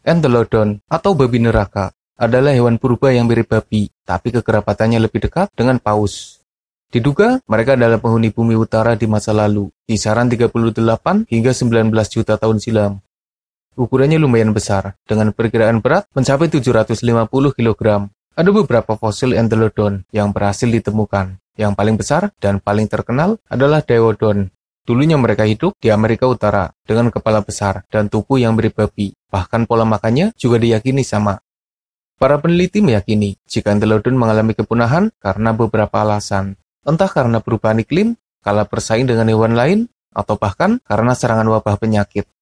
Entelodon atau babi neraka adalah hewan purba yang mirip babi, tapi kekerapatannya lebih dekat dengan paus. Diduga mereka adalah penghuni bumi utara di masa lalu, kisaran 38 hingga 19 juta tahun silam. Ukurannya lumayan besar, dengan perkiraan berat mencapai 750 kg. Ada beberapa fosil entelodon yang berhasil ditemukan. Yang paling besar dan paling terkenal adalah Deodon Dulunya mereka hidup di Amerika Utara dengan kepala besar dan tubuh yang berbabi. Bahkan pola makannya juga diyakini sama. Para peneliti meyakini jika laut mengalami kepunahan karena beberapa alasan. Entah karena perubahan iklim, kalah bersaing dengan hewan lain, atau bahkan karena serangan wabah penyakit.